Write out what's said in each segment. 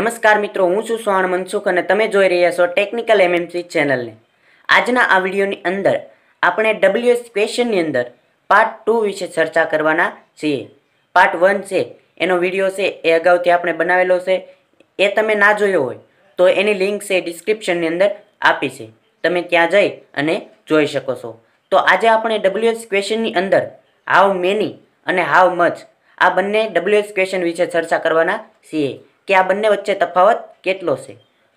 નમસ્કાર મિત્રો હું છું સોહણ મનસુખ અને તમે જોઈ રહ્યા છો ટેકનિકલ એમએમસી ચેનલને આજના આ વિડીયોની અંદર આપણે ડબલ્યુએસ ક્વેશ્ચનની અંદર પાર્ટ ટુ વિશે ચર્ચા કરવાના છીએ પાર્ટ વન છે એનો વિડીયો છે એ અગાઉથી આપણે બનાવેલો છે એ તમે ના જોયો હોય તો એની લિંક છે ડિસ્ક્રિપ્શનની અંદર આપી છે તમે ત્યાં જઈ અને જોઈ શકો છો તો આજે આપણે ડબલ્યુએસ ક્વેશ્ચનની અંદર હાવ મેની અને હાવ મચ આ બંને ડબલ્યુએસ ક્વેશ્ચન વિશે ચર્ચા કરવાના છીએ કે આ બંને વચ્ચે તફાવત કેટલો છે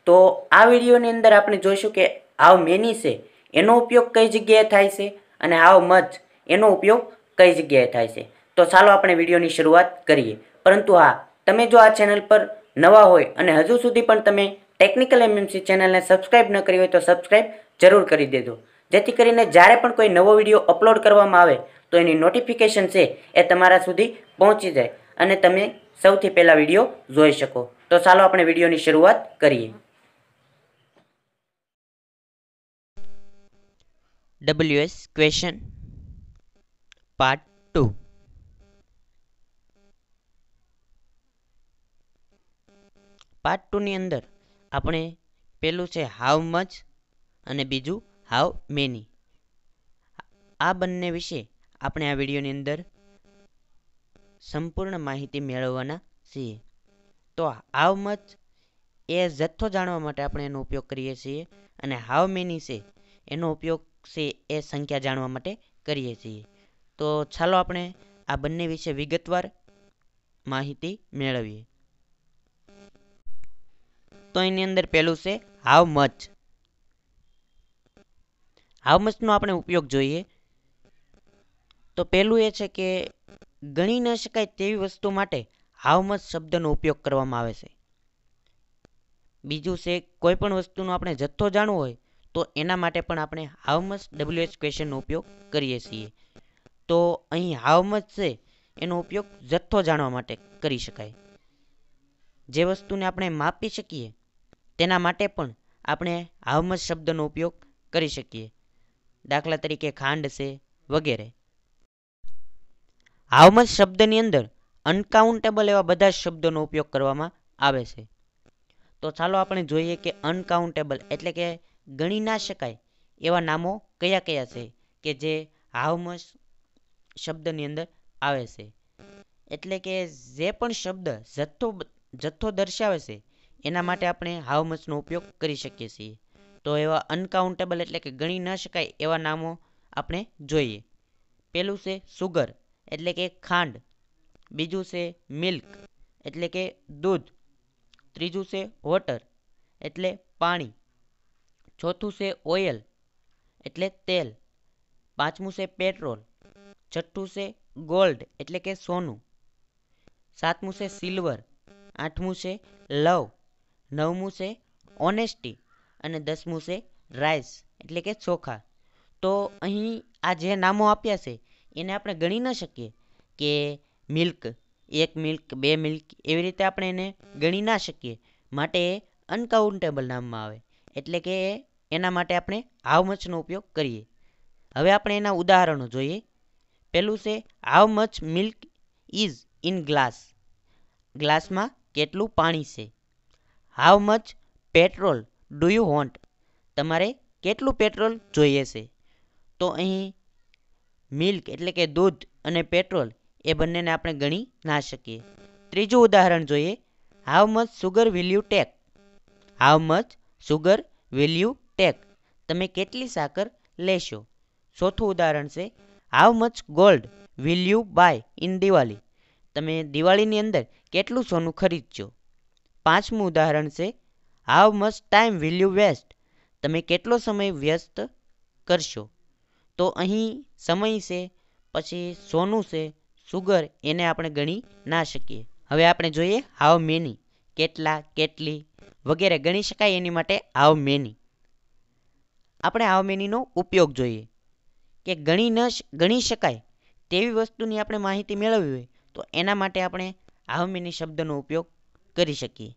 તો આ વિડીયોની અંદર આપણે જોઈશું કે આવ મેની છે એનો ઉપયોગ કઈ જગ્યાએ થાય છે અને હાવ મચ એનો ઉપયોગ કઈ જગ્યાએ થાય છે તો ચાલો આપણે વિડીયોની શરૂઆત કરીએ પરંતુ હા તમે જો આ ચેનલ પર નવા હોય અને હજુ સુધી પણ તમે ટેકનિકલ એમએમસી ચેનલને સબસ્ક્રાઈબ ન કરી હોય તો સબસ્ક્રાઈબ જરૂર કરી દેજો જેથી કરીને જ્યારે પણ કોઈ નવો વિડીયો અપલોડ કરવામાં આવે તો એની નોટિફિકેશન છે એ તમારા સુધી પહોંચી જાય અને તમે સૌથી પહેલા વિડીયો જોઈ શકો તો ચાલો આપણે વિડીયોની શરૂઆત કરીએ W H question part two part ટુની અંદર આપણે પહેલું છે હાવ મચ અને બીજું હાવ મેની આ બંને વિશે આપણે આ વિડીયોની અંદર સંપૂર્ણ માહિતી મેળવવાના છીએ તો હાવ મચ એ જથ્થો જાણવા માટે આપણે એનો ઉપયોગ કરીએ છીએ અને હાવ મેની છે એનો ઉપયોગ છે એ સંખ્યા જાણવા માટે કરીએ છીએ તો ચાલો આપણે આ બંને વિશે વિગતવાર માહિતી મેળવીએ તો એની અંદર પહેલું છે હાવ મચ હાવ મચનો આપણે ઉપયોગ જોઈએ તો પહેલું એ છે કે ગણી ન શકાય તેવી વસ્તુ માટે હાઉ શબ્દનો ઉપયોગ કરવામાં આવે છે બીજું છે કોઈ પણ વસ્તુનો આપણે જથ્થો જાણવો હોય તો એના માટે પણ આપણે હાઉ ડબલ્યુ એચ ક્વેશ્ચનનો ઉપયોગ કરીએ છીએ તો અહીં હાઉ છે એનો ઉપયોગ જથ્થો જાણવા માટે કરી શકાય જે વસ્તુને આપણે માપી શકીએ તેના માટે પણ આપણે હાઉ શબ્દનો ઉપયોગ કરી શકીએ દાખલા તરીકે ખાંડ છે વગેરે હાવમત શબ્દની અંદર અનકાઉન્ટેબલ એવા બધા જ શબ્દોનો ઉપયોગ કરવામાં આવે છે તો ચાલો આપણે જોઈએ કે અનકાઉન્ટેબલ એટલે કે ગણી ના શકાય એવા નામો કયા કયા છે કે જે હાવમસ શબ્દની અંદર આવે છે એટલે કે જે પણ શબ્દ જથ્થો જથ્થો દર્શાવે છે એના માટે આપણે હાવમસનો ઉપયોગ કરી શકીએ છીએ તો એવા અનકાઉન્ટેબલ એટલે કે ગણી ન શકાય એવા નામો આપણે જોઈએ પહેલું છે સુગર એટલે કે ખાંડ બીજું છે મિલ્ક એટલે કે દૂધ ત્રીજું છે વોટર એટલે પાણી ચોથું છે ઓઇલ એટલે તેલ પાંચમું છે પેટ્રોલ છઠ્ઠું છે ગોલ્ડ એટલે કે સોનું સાતમું છે સિલ્વર આઠમું છે લવ નવમું છે ઓનેસ્ટી અને દસમું છે રાઈસ એટલે કે ચોખા તો અહીં આ જે નામો આપ્યા છે એને આપણે ગણી ન શકીએ કે મિલ્ક એક મિલ્ક બે મિલ્ક એવી રીતે આપણે એને ગણી ના શકીએ માટે એ અનકાઉન્ટેબલ નામમાં આવે એટલે કે એના માટે આપણે હાવ મચનો ઉપયોગ કરીએ હવે આપણે એના ઉદાહરણો જોઈએ પહેલું છે how much milk is in glass ગ્લાસમાં કેટલું પાણી છે how much petrol do you want તમારે કેટલું પેટ્રોલ જોઈએ છે તો અહીં મિલ્ક એટલે કે દૂધ અને પેટ્રોલ એ બંનેને આપણે ગણી ના શકીએ ત્રીજું ઉદાહરણ જોઈએ how much sugar will you take how much sugar will you take તમે કેટલી સાકર લેશો ચોથું ઉદાહરણ છે how much gold will you buy in Diwali તમે દિવાળીની અંદર કેટલું સોનું ખરીદશો પાંચમું ઉદાહરણ છે how much time will you waste તમે કેટલો સમય વ્યસ્ત કરશો તો અહીં સમય છે પછી સોનું છે સુગર એને આપણે ગણી ના શકીએ હવે આપણે જોઈએ હાવ મેની કેટલા કેટલી વગેરે ગણી શકાય એની માટે હાવ મેની આપણે હાવ મેનીનો ઉપયોગ જોઈએ કે ગણી ન ગણી શકાય તેવી વસ્તુની આપણે માહિતી મેળવવી હોય તો એના માટે આપણે હાવ મેની શબ્દનો ઉપયોગ કરી શકીએ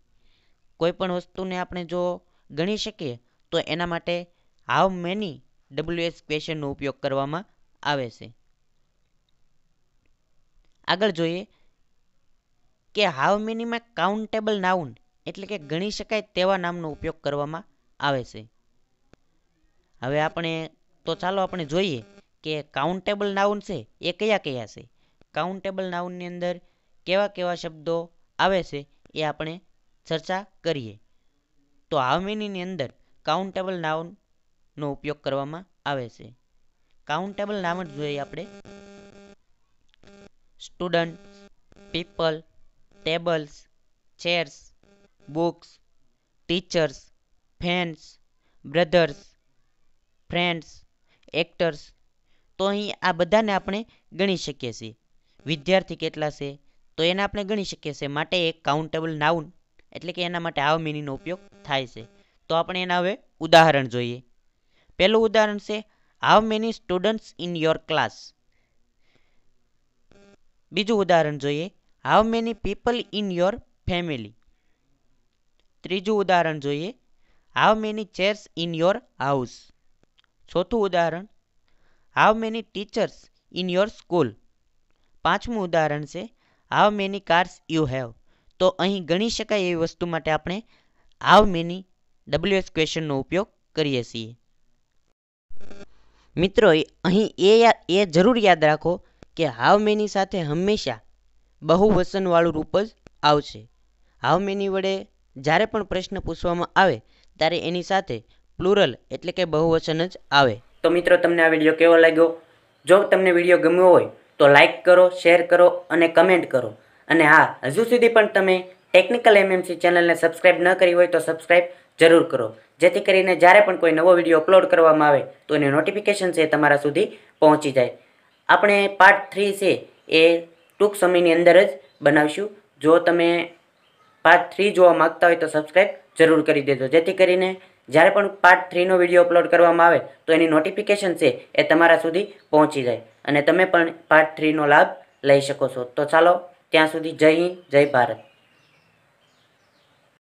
કોઈ પણ વસ્તુને આપણે જો ગણી શકીએ તો એના માટે હાવ મેની ડબલ્યુએસ ક્વેશ્ચનનો ઉપયોગ કરવામાં આવે છે આગળ જોઈએ કે હાવ મિનિમાં કાઉન્ટેબલ નાઉન એટલે કે ગણી શકાય તેવા નામનો ઉપયોગ કરવામાં આવે છે હવે આપણે તો ચાલો આપણે જોઈએ કે કાઉન્ટેબલ નાઉન છે એ કયા કયા છે કાઉન્ટેબલ નાઉનની અંદર કેવા કેવા શબ્દો આવે છે એ આપણે ચર્ચા કરીએ તો હાવ મેનીની અંદર કાઉન્ટેબલ નાઉન નો ઉપયોગ કરવામાં આવે છે કાઉન્ટેબલ નામ જ જોઈએ આપણે student people tables chairs books teachers fans brothers friends actors તો અહીં આ બધાને આપણે ગણી શકીએ છીએ વિદ્યાર્થી કેટલા છે તો એને આપણે ગણી શકીએ છીએ માટે એક કાઉન્ટેબલ નાઉન એટલે કે એના માટે આવ મિનીનો ઉપયોગ થાય છે તો આપણે એના હવે ઉદાહરણ જોઈએ પહેલું ઉદાહરણ છે how many students in your class બીજું ઉદાહરણ જોઈએ how many people in your family ત્રીજું ઉદાહરણ જોઈએ how many chairs in your house ચોથું ઉદાહરણ how many teachers in your school પાંચમું ઉદાહરણ છે how many cars you have તો અહીં ગણી શકાય એવી વસ્તુ માટે આપણે હાવ મેની ડબલ્યુએસ ક્વેશ્ચનનો ઉપયોગ કરીએ છીએ મિત્રો અહીં એ એ જરૂર યાદ રાખો કે હાવ મેની સાથે હંમેશા બહુવચનવાળું રૂપ જ આવશે હાવ મેની વડે જ્યારે પણ પ્રશ્ન પૂછવામાં આવે ત્યારે એની સાથે પ્લુરલ એટલે કે બહુવચન જ આવે તો મિત્રો તમને આ વિડીયો કેવો લાગ્યો જો તમને વિડીયો ગમ્યો હોય તો લાઈક કરો શેર કરો અને કમેન્ટ કરો અને હા હજુ સુધી પણ તમે ટેકનિકલ એમએમસી ચેનલને સબસ્ક્રાઈબ ન કરી હોય તો સબસ્ક્રાઈબ જરૂર કરો જેથી કરીને જ્યારે પણ કોઈ નવો વિડીયો અપલોડ કરવામાં આવે તો એની નોટિફિકેશન છે તમારા સુધી પહોંચી જાય આપણે પાર્ટ થ્રી છે એ ટૂંક સમયની અંદર જ બનાવીશું જો તમે પાર્ટ થ્રી જોવા માગતા હોય તો સબસ્ક્રાઈબ જરૂર કરી દેજો જેથી કરીને જ્યારે પણ પાર્ટ થ્રીનો વિડીયો અપલોડ કરવામાં આવે તો એની નોટિફિકેશન છે એ તમારા સુધી પહોંચી જાય અને તમે પણ પાર્ટ થ્રીનો લાભ લઈ શકો છો તો ચાલો ત્યાં સુધી જય હિન્દ જય ભારત